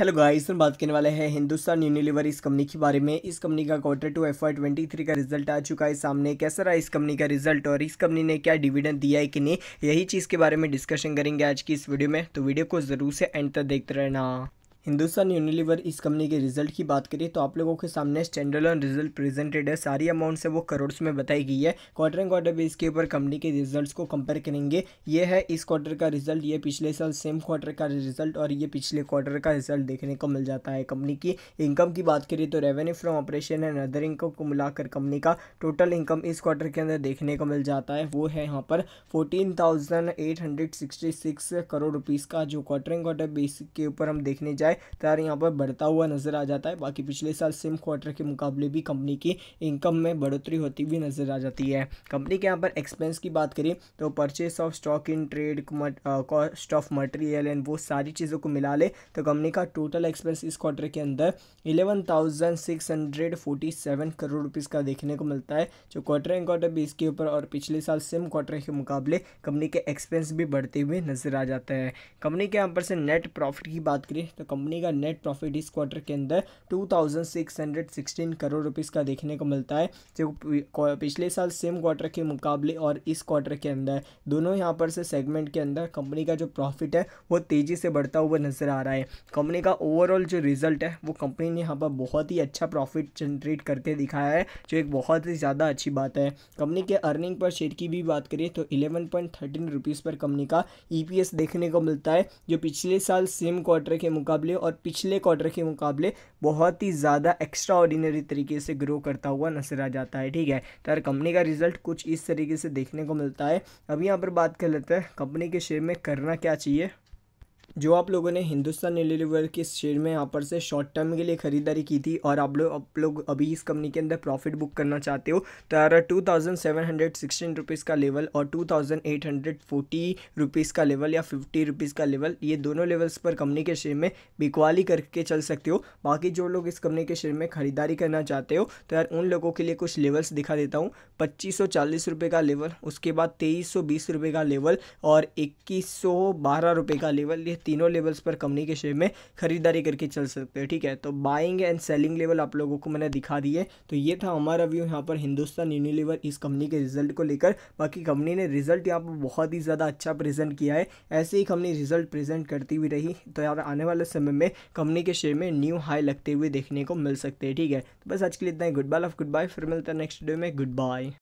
hello guys हम बात करने वाले हैं हिंदुस्तान यूनिलीवर इस कंपनी के बारे में इस कंपनी का quarter two F I twenty three का रिजल्ट आ चुका है सामने कैसा रहा इस कंपनी का रिजल्ट और इस कंपनी ने क्या डिविडेंड दिया है कि नहीं यही चीज़ के बारे में डिस्कशन करेंगे आज की इस वीडियो में तो वीडियो को ज़रूर से एंड तक देखते रहना हिंदुस्तान यूनिलीवर इस कंपनी के रिजल्ट की बात करें तो आप लोगों के सामने ऑन रिजल्ट प्रेजेंटेड है सारी अमाउंट से वो करोड़्स में बताई गई है क्वार्टर एंड क्वार्टर बेस के ऊपर कंपनी के रिजल्ट्स को कंपेयर करेंगे ये है इस क्वार्टर का रिजल्ट ये पिछले साल सेम क्वार्टर का रिजल्ट और ये पिछले क्वार्टर का रिजल्ट देखने को मिल जाता है कंपनी की इनकम की बात करें तो revenue from operation and other income को मिलाकर कंपनी का टोटल इनकम इस क्वार्टर के अंदर देखने को मिल जाता है वो है यहाँ पर फोर्टीन करोड़ रुपीज़ का जो क्वार्टर एंड क्वार्टर बेस के ऊपर हम देखने जाए है तार यहाँ पर बढ़ता हुआ नजर आ जाता है बाकी पिछले साल सिम क्वार्टर के मुकाबले भी कंपनी की इनकम में बढ़ोतरी होती हुई नजर आ जाती है कंपनी के यहाँ पर एक्सपेंस की बात करें तो purchase of stock in trade cost of material and वो सारी चीज़ों को मिला ले तो कंपनी का टोटल एक्सपेंस इस क्वार्टर के अंदर इलेवन करोड़ रुपीज़ का देखने को मिलता है जो क्वार्टर एंड क्वार्टर बेस के ऊपर और पिछले साल सिम क्वार्टर के मुकाबले कंपनी के एक्सपेंस भी बढ़ते हुए नजर आ जाता है कंपनी के यहाँ पर से नेट प्रॉफिट की बात करें तो कंपनी का नेट प्रॉफिट इस क्वार्टर के अंदर 2616 करोड़ रुपीज़ का देखने को मिलता है जो पिछले साल सेम क्वार्टर के मुकाबले और इस क्वार्टर के अंदर दोनों यहाँ पर से सेगमेंट के अंदर कंपनी का जो प्रॉफिट है वो तेज़ी से बढ़ता हुआ नज़र आ रहा है कंपनी का ओवरऑल जो रिजल्ट है वो कंपनी ने यहाँ पर बहुत ही अच्छा प्रॉफिट जनरेट करते दिखाया है जो एक बहुत ही ज़्यादा अच्छी बात है कंपनी के अर्निंग पर शेयर की भी बात करिए तो इलेवन पॉइंट थर्टीन रुपीज़ पर कंपनी का ई देखने को मिलता है जो पिछले साल सेम क्वार्टर के मुकाबले मुकाबले और पिछले क्वार्टर के मुकाबले बहुत ही ज़्यादा एक्स्ट्रा ऑर्डिनरी तरीके से ग्रो करता हुआ नजर आ जाता है ठीक है तो यार कंपनी का रिजल्ट कुछ इस तरीके से देखने को मिलता है अब यहाँ पर बात कर लेते हैं कंपनी के शेयर में करना क्या चाहिए जो आप लोगों ने हिंदुस्तान यूनिलीवर के शेयर में यहाँ पर से शॉर्ट टर्म के लिए खरीदारी की थी और आप लोग आप लोग अभी इस कंपनी के अंदर प्रॉफिट बुक करना चाहते हो तो यार two thousand seven hundred sixteen rupees का लेवल और two thousand eight hundred forty rupees का लेवल या फिफ्टी रुपीज़ का लेवल ये दोनों लेवल्स पर कंपनी के शेयर में बिकवाली करके चल सकते हो बाकी जो लोग इस कंपनी के शेयर में खरीदारी करना चाहते हो तो यार उन लोगों के लिए कुछ लेवल्स दिखा देता हूँ पच्चीस सौ चालीस रुपये का लेवल उसके बाद तेईस सौ बीस रुपये का लेवल और इक्कीस सौ बारह रुपये का लेवल ये तीनों लेवल्स पर कंपनी के शेयर में खरीदारी करके चल सकते हैं ठीक है तो बाइंग एंड सेलिंग लेवल आप लोगों को मैंने दिखा दिए तो ये था हमारा व्यू यहाँ पर हिंदुस्तान यूनिलीवर इस कंपनी के रिजल्ट को लेकर बाकी कंपनी ने रिजल्ट यहाँ पर बहुत ही ज़्यादा अच्छा प्रेजेंट किया है ऐसे ही कंपनी रिजल्ट प्रेजेंट करती हुई रही तो यार आने वाले समय में कंपनी के शेयर में न्यू हाई लगते हुए देखने को मिल सकते हैं ठीक है तो बस आज के लिए इतना ही good bye love good bye फिर मिलता है नेक्स्ट वीडियो में गुड बाय